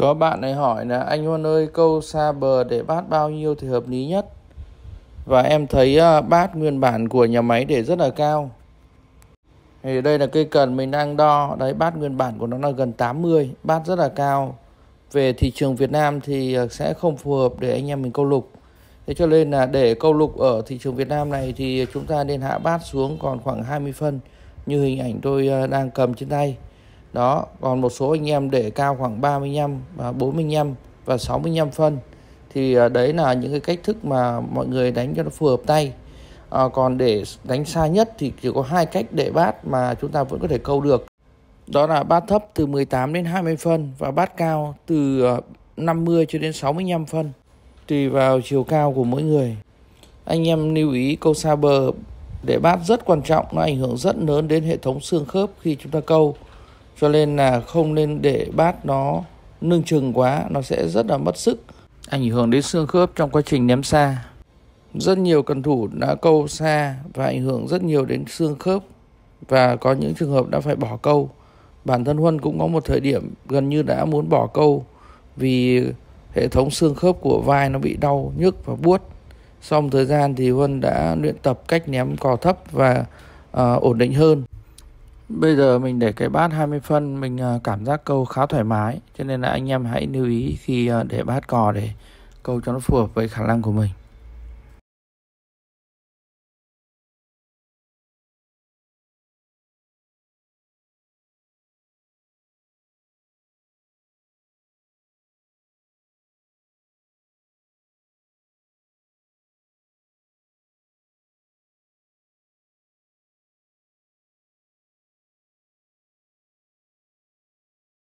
Có bạn này hỏi là anh Huân ơi câu xa bờ để bát bao nhiêu thì hợp lý nhất? Và em thấy à, bát nguyên bản của nhà máy để rất là cao. Thì đây là cây cần mình đang đo, đấy bát nguyên bản của nó là gần 80, bát rất là cao. Về thị trường Việt Nam thì à, sẽ không phù hợp để anh em mình câu lục. Thế cho nên là để câu lục ở thị trường Việt Nam này thì chúng ta nên hạ bát xuống còn khoảng 20 phân như hình ảnh tôi à, đang cầm trên tay đó còn một số anh em để cao khoảng 35 à, và 45 và 65 phân thì à, đấy là những cái cách thức mà mọi người đánh cho nó phù hợp tay à, còn để đánh xa nhất thì chỉ có hai cách để bát mà chúng ta vẫn có thể câu được đó là bát thấp từ 18 đến 20 phân và bát cao từ 50 à, cho đến 65 phân tùy vào chiều cao của mỗi người anh em lưu ý câu xa bờ để bát rất quan trọng nó ảnh hưởng rất lớn đến hệ thống xương khớp khi chúng ta câu cho nên là không nên để bát nó nâng chừng quá nó sẽ rất là mất sức ảnh hưởng đến xương khớp trong quá trình ném xa rất nhiều cần thủ đã câu xa và ảnh hưởng rất nhiều đến xương khớp và có những trường hợp đã phải bỏ câu bản thân huân cũng có một thời điểm gần như đã muốn bỏ câu vì hệ thống xương khớp của vai nó bị đau nhức và buốt xong thời gian thì huân đã luyện tập cách ném cò thấp và uh, ổn định hơn Bây giờ mình để cái bát 20 phân mình à, cảm giác câu khá thoải mái cho nên là anh em hãy lưu ý khi à, để bát cò để câu cho nó phù hợp với khả năng của mình.